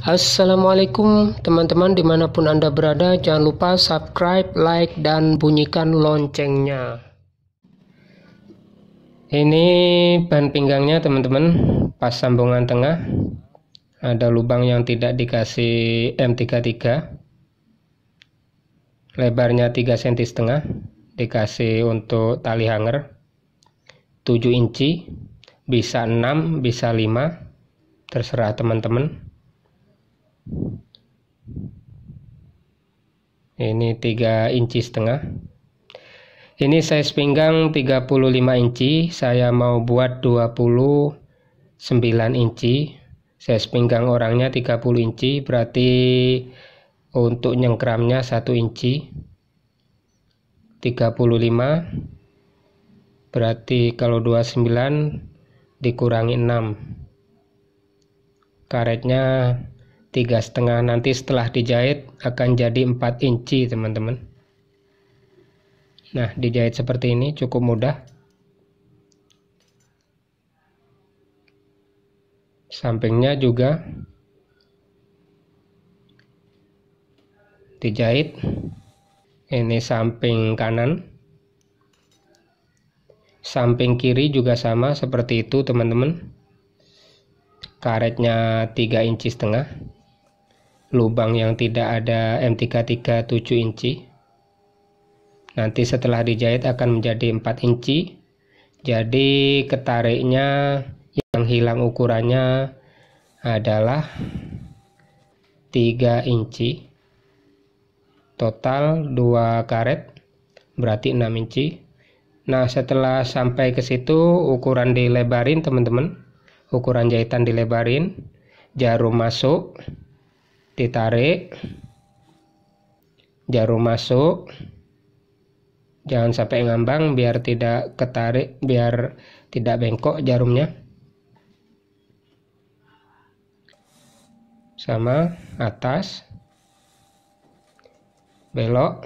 Assalamualaikum teman-teman dimanapun Anda berada jangan lupa subscribe, like, dan bunyikan loncengnya ini ban pinggangnya teman-teman pas sambungan tengah ada lubang yang tidak dikasih M33 lebarnya 3 cm setengah dikasih untuk tali hanger 7 inci bisa 6 bisa 5 terserah teman-teman ini 3 inci setengah ini size pinggang 35 inci saya mau buat 29 inci size pinggang orangnya 30 inci berarti untuk nyengkramnya 1 inci 35 berarti kalau 29 dikurangi 6 karetnya tiga setengah nanti setelah dijahit akan jadi 4 inci teman-teman nah dijahit seperti ini cukup mudah sampingnya juga dijahit ini samping kanan samping kiri juga sama seperti itu teman-teman karetnya 3 inci setengah lubang yang tidak ada M337 inci nanti setelah dijahit akan menjadi 4 inci jadi ketariknya yang hilang ukurannya adalah 3 inci total 2 karet berarti 6 inci nah setelah sampai ke situ ukuran dilebarin teman-teman ukuran jahitan dilebarin jarum masuk ditarik jarum masuk jangan sampai ngambang biar tidak ketarik biar tidak bengkok jarumnya sama atas belok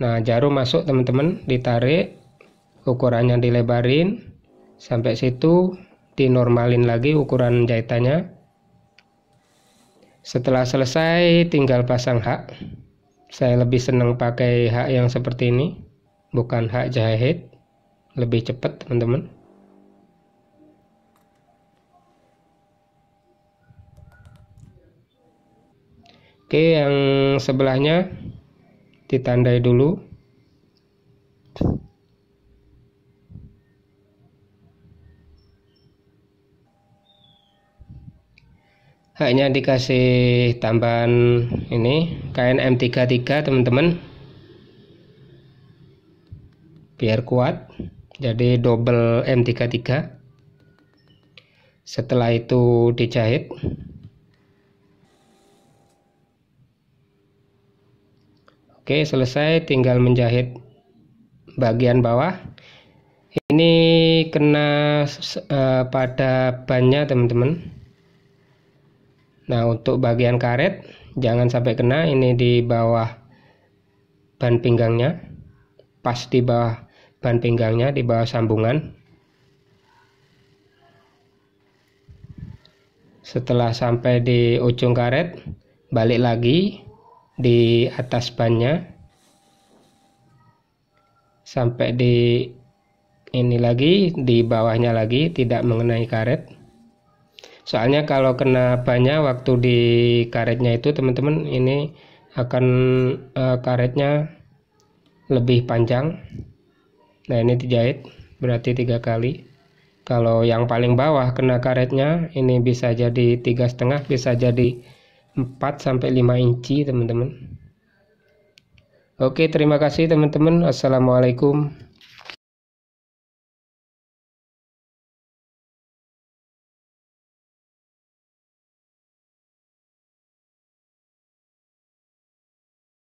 nah jarum masuk teman-teman ditarik ukurannya dilebarin sampai situ dinormalin lagi ukuran jahitannya setelah selesai tinggal pasang hak. Saya lebih senang pakai hak yang seperti ini, bukan hak jahit. Lebih cepat, teman-teman. Oke, yang sebelahnya ditandai dulu. hanya dikasih tambahan ini kain M33 teman-teman biar kuat jadi double M33 setelah itu dijahit oke selesai tinggal menjahit bagian bawah ini kena uh, pada bannya teman-teman Nah, untuk bagian karet jangan sampai kena ini di bawah ban pinggangnya. Pas di bawah ban pinggangnya di bawah sambungan. Setelah sampai di ujung karet, balik lagi di atas bannya sampai di ini lagi di bawahnya lagi tidak mengenai karet soalnya kalau kena banyak waktu di karetnya itu teman-teman ini akan uh, karetnya lebih panjang nah ini dijahit berarti tiga kali kalau yang paling bawah kena karetnya ini bisa jadi tiga setengah bisa jadi 4 sampai 5 inci teman-teman oke terima kasih teman-teman assalamualaikum